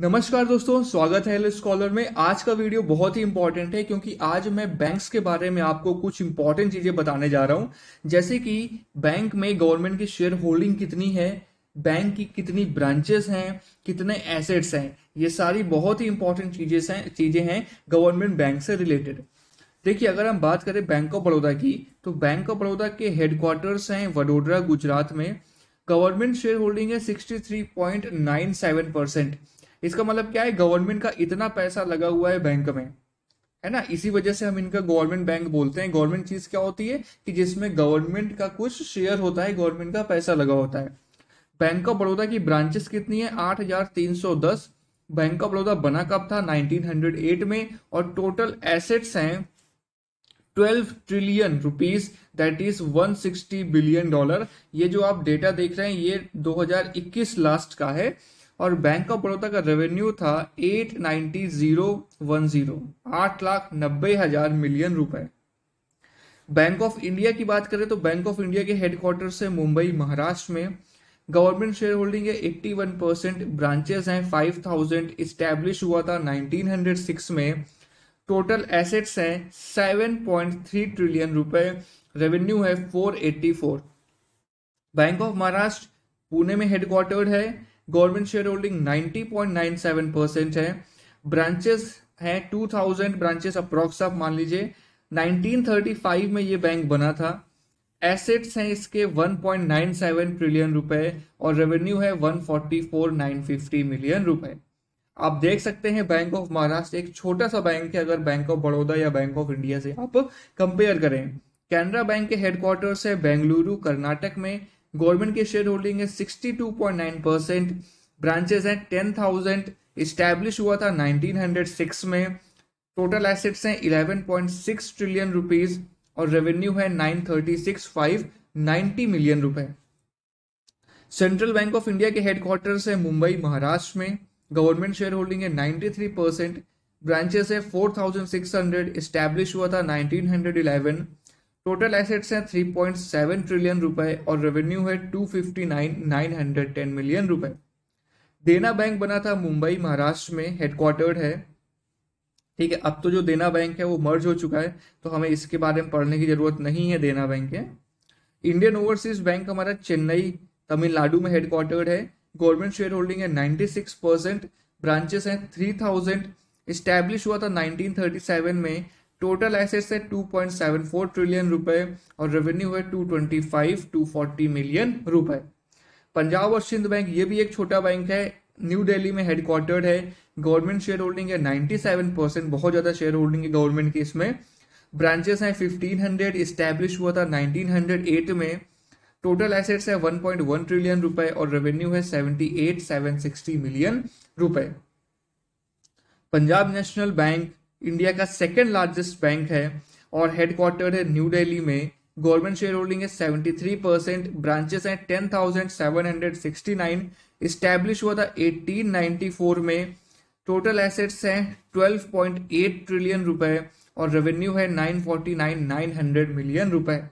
नमस्कार दोस्तों स्वागत है एल स्कॉलर में आज का वीडियो बहुत ही इंपॉर्टेंट है क्योंकि आज मैं बैंक्स के बारे में आपको कुछ इंपॉर्टेंट चीजें बताने जा रहा हूं जैसे कि बैंक में गवर्नमेंट की शेयर होल्डिंग कितनी है बैंक की कितनी ब्रांचेस हैं कितने एसेट्स हैं ये सारी बहुत ही इंपॉर्टेंट चीजें हैं चीजें हैं गवर्नमेंट बैंक से रिलेटेड देखिए अगर हम बात करें बैंक ऑफ बड़ौदा की तो बैंक ऑफ बड़ौदा के हेडक्वार्टर्स हैं वडोदरा गुजरात में गवर्नमेंट शेयर होल्डिंग है sixty three point nine seven percent इसका मतलब क्या है गवर्नमेंट का इतना पैसा लगा हुआ है बैंक में है ना इसी वजह से हम इनका गवर्नमेंट बैंक बोलते हैं गवर्नमेंट चीज क्या होती है कि जिसमें गवर्नमेंट का कुछ शेयर होता है गवर्नमेंट का पैसा लगा होता है बैंक ऑफ बड़ौदा की ब्रांचेस कितनी है आठ हजार तीन सौ दस बैंक ऑफ बड़ौदा बना कब था 1908 में और टोटल एसेट्स हैं 12 trillion rupees that is 160 billion dollar ये जो आप डेटा देख रहे हैं ये 2021 लास्ट का है और बैंक ऑफ बड़ौदा का रेवेन्यू था eight ninety zero one zero आठ लाख नब्बे हजार मिलियन रुपए बैंक ऑफ इंडिया की बात करें तो बैंक ऑफ इंडिया के हेडक्वार्टर से मुंबई महाराष्ट्र में गवर्नमेंट शेयर होल्डिंग है एट्टी वन परसेंट ब्रांचेस हैं थाउजेंड इस्टेब्लिश हुआ था नाइनटीन हंड्रेड सिक्स में टोटल एसेट्स हैं थ्री ट्रिलियन रुपए रेवेन्यू है four eighty four bank of Maharashtra Pune में हेडक्वार्टर्ड है गवर्नमेंट शेयर होल्डिंग 90.97 परसेंट है ब्रांचेस हैं 2000 ब्रांचेस अप्रॉक्स आप मान लीजिए 1935 में ये बैंक बना था एसेट्स हैं इसके 1.97 ट्रिलियन रुपए और रेवेन्यू है 144,950 मिलियन रुपए आप देख सकते हैं बैंक ऑफ महाराष्ट्र एक छोटा सा बैंक है अगर बैंक ऑफ बड़ौदा या बैंक ऑफ इंडिया से आप कंपेयर करें कैनरा बैंक के हेडक्वार्टर्स है बेंगलुरु कर्नाटक में गवर्नमेंट की शेयर होल्डिंग है 62.9 परसेंट ब्रांचेस हैं 10,000 इस्टेब्लिश हुआ था 1906 में टोटल एसेट्स हैं 11.6 ट्रिलियन रुपीस और रेवेन्यू है 936,590 मिलियन रुपए सेंट्रल बैंक ऑफ इंडिया के हेडक्वार्टर्स है मुंबई महाराष्ट्र में गवर्नमेंट शेयर होल्डिंग है 93 परसेंट ब्रांचेस है 4,600 इस्टेब्लिश हुआ था 1911 टोटल एसेट्स हैं 3.7 ट्रिलियन रुपए और रेवेन्यू है 259,910 मिलियन रुपए देना बैंक बना था मुंबई महाराष्ट्र में हेडक्वार्टर्ड है ठीक है अब तो जो देना बैंक है वो मर्ज हो चुका है तो हमें इसके बारे में पढ़ने की जरूरत नहीं है देना बैंक है इंडियन ओवरसीज बैंक हमारा चेन्नई तमिलनाडु में हेडक्वार्टर्ड है गवर्नमेंट शेयर होल्डिंग है 96 परसेंट ब्रांचेस हैं 3000 थाउजेंड हुआ था 1937 में टोटल एसेट्स है 2.74 ट्रिलियन रुपए और रेवेन्यू है 225 240 मिलियन रुपए पंजाब और सिंध बैंक ये भी एक छोटा बैंक है न्यू दिल्ली में हेडक्वार्टर्ड है गवर्नमेंट शेयर होल्डिंग है 97 परसेंट बहुत ज़्यादा शेयर होल्डिंग है गवर्नमेंट की इसमें ब्रांचेस हैं 1500 इस्टेब्लिश हुआ था 1908 में टोटल एसेट्स है 1.1 ट्रिलियन रुपए और रेवेन्यू है 78 मिलियन रुपए पंजाब नेशनल बैंक इंडिया का सेकेंड लार्जेस्ट बैंक है और हेडक्वार्टर है न्यू दिल्ली में गवर्नमेंट शेयर होल्डिंग है सेवेंटी थ्री परसेंट ब्रांचेस हैं नाइन इस्टेब्लिश हुआ था एटीन फोर में टोटल एसेट्स हैं एट ट्रिलियन रुपए और रेवेन्यू है nine nine nine forty hundred million रुपए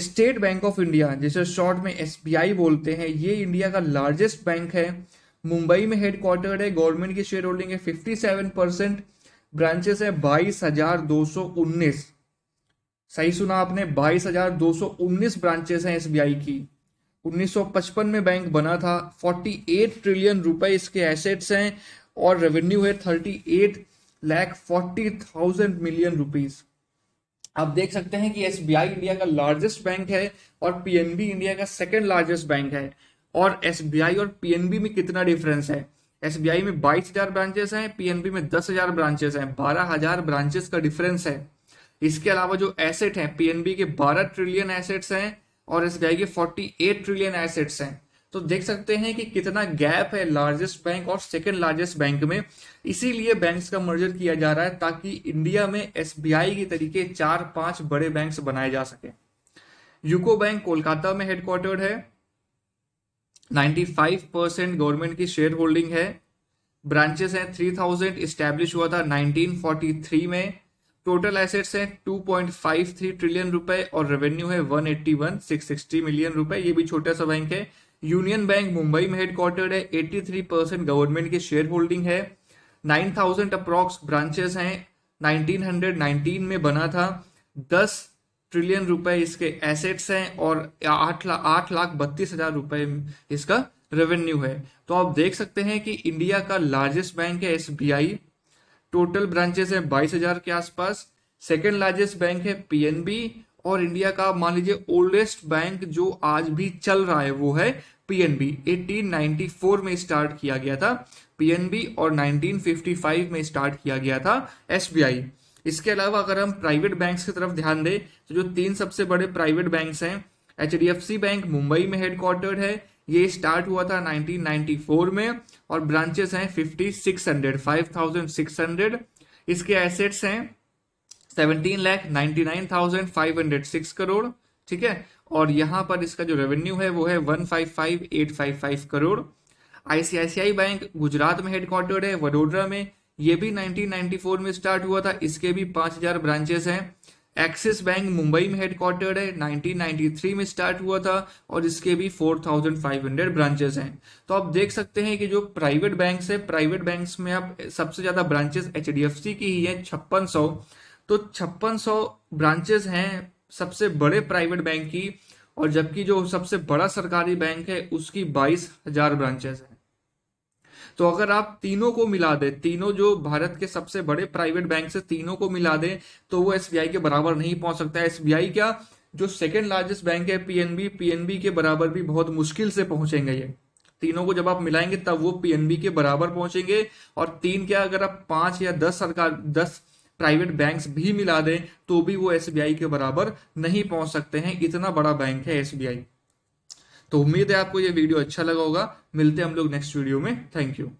स्टेट बैंक ऑफ इंडिया जिसे शॉर्ट में एस बोलते हैं ये इंडिया का लार्जेस्ट बैंक है मुंबई में हेडक्वार्टर है गवर्नमेंट की शेयर होल्डिंग है सेवन परसेंट ब्रांचेस है बाईस हजार दो सौ उन्नीस सही सुना आपने बाईस हजार दो सौ उन्नीस ब्रांचेस हैं एसबीआई की 1955 में बैंक बना था 48 ट्रिलियन रुपए इसके एसेट्स हैं और रेवेन्यू है 38 लाख 40 थाउजेंड मिलियन रुपीस आप देख सकते हैं कि एसबीआई इंडिया का लार्जेस्ट बैंक है और पीएनबी इंडिया का सेकेंड लार्जेस्ट बैंक है और एसबीआई और पीएनबी में कितना डिफरेंस है एसबीआई में बाईस हजार ब्रांचेस हैं पीएनबी में दस हजार ब्रांचेस हैं बारह हजार ब्रांचेस का डिफरेंस है इसके अलावा जो एसेट हैं पीएनबी के बारह ट्रिलियन एसेट्स हैं और एसबीआई के फोर्टी एट ट्रिलियन एसेट्स हैं तो देख सकते हैं कि कितना गैप है लार्जेस्ट बैंक और सेकेंड लार्जेस्ट बैंक में इसीलिए बैंक्स का मर्जर किया जा रहा है ताकि इंडिया में एस के तरीके चार पांच बड़े बैंक्स बनाए जा सके यूको बैंक कोलकाता में हेडक्वार्टर्ड है 95 परसेंट गवर्नमेंट की शेयर होल्डिंग है ब्रांचेस हैं 3000 इस्टेब्लिश हुआ था 1943 में टोटल एसेट्स हैं 2.53 ट्रिलियन रुपए और रेवेन्यू है 181 मिलियन रुपए ये भी छोटा सा बैंक है यूनियन बैंक मुंबई में हेडक्वार्टर्ड है 83 परसेंट गवर्नमेंट की शेयर होल्डिंग है 9000 अप्रॉक्स ब्रांचेस हैं 1919 में बना था दस ट्रिलियन रुपए इसके एसेट्स हैं और आठ लाख आठ लाख बत्तीस हजार रुपए इसका रेवेन्यू है तो आप देख सकते हैं कि इंडिया का लार्जेस्ट बैंक है एस टोटल ब्रांचेस है बाईस हजार के आसपास सेकेंड लार्जेस्ट बैंक है पी और इंडिया का मान लीजिए ओल्डेस्ट बैंक जो आज भी चल रहा है वो है पीएनबी 1894 में स्टार्ट किया गया था पीएनबी और 1955 में स्टार्ट किया गया था एसबीआई इसके अलावा अगर हम प्राइवेट बैंक्स की तरफ ध्यान दें तो जो तीन सबसे बड़े प्राइवेट बैंक्स हैं एच बैंक मुंबई में हेडक्वार्टर्ड है ये स्टार्ट हुआ था 1994 में और ब्रांचेस हैं 5600 5600 इसके एसेट्स हैं 17 लाख 99,506 करोड़ ठीक है और यहाँ पर इसका जो रेवेन्यू है वो है 155,855 करोड़ आईसीआईसीआई बैंक गुजरात में हेडक्वार्टर्ड है वडोदरा में ये भी 1994 में स्टार्ट हुआ था इसके भी 5000 ब्रांचेस हैं एक्सिस बैंक मुंबई में हेडक्वार्टर्ड है 1993 में स्टार्ट हुआ था और इसके भी 4,500 ब्रांचेस हैं तो आप देख सकते हैं कि जो प्राइवेट बैंक्स है प्राइवेट बैंक्स में आप सबसे ज़्यादा ब्रांचेस एच की ही है छप्पन तो छप्पन ब्रांचेस हैं सबसे बड़े प्राइवेट बैंक की और जबकि जो सबसे बड़ा सरकारी बैंक है उसकी बाईस हजार ब्रांचेस है तो अगर आप तीनों को मिला दें तीनों जो भारत के सबसे बड़े प्राइवेट बैंक से तीनों को मिला दें तो वो एस के बराबर नहीं पहुंच सकता एसबीआई क्या जो सेकेंड लार्जेस्ट बैंक है पीएनबी पीएनबी के बराबर भी बहुत मुश्किल से पहुंचेंगे ये तीनों को जब आप मिलाएंगे तब वो पीएनबी के बराबर पहुंचेंगे और तीन क्या अगर आप पांच या दस सरकार दस प्राइवेट बैंक्स भी मिला दें तो भी वो एसबीआई के बराबर नहीं पहुंच सकते हैं इतना बड़ा बैंक है एसबीआई तो उम्मीद है आपको ये वीडियो अच्छा लगा होगा मिलते हैं हम लोग नेक्स्ट वीडियो में थैंक यू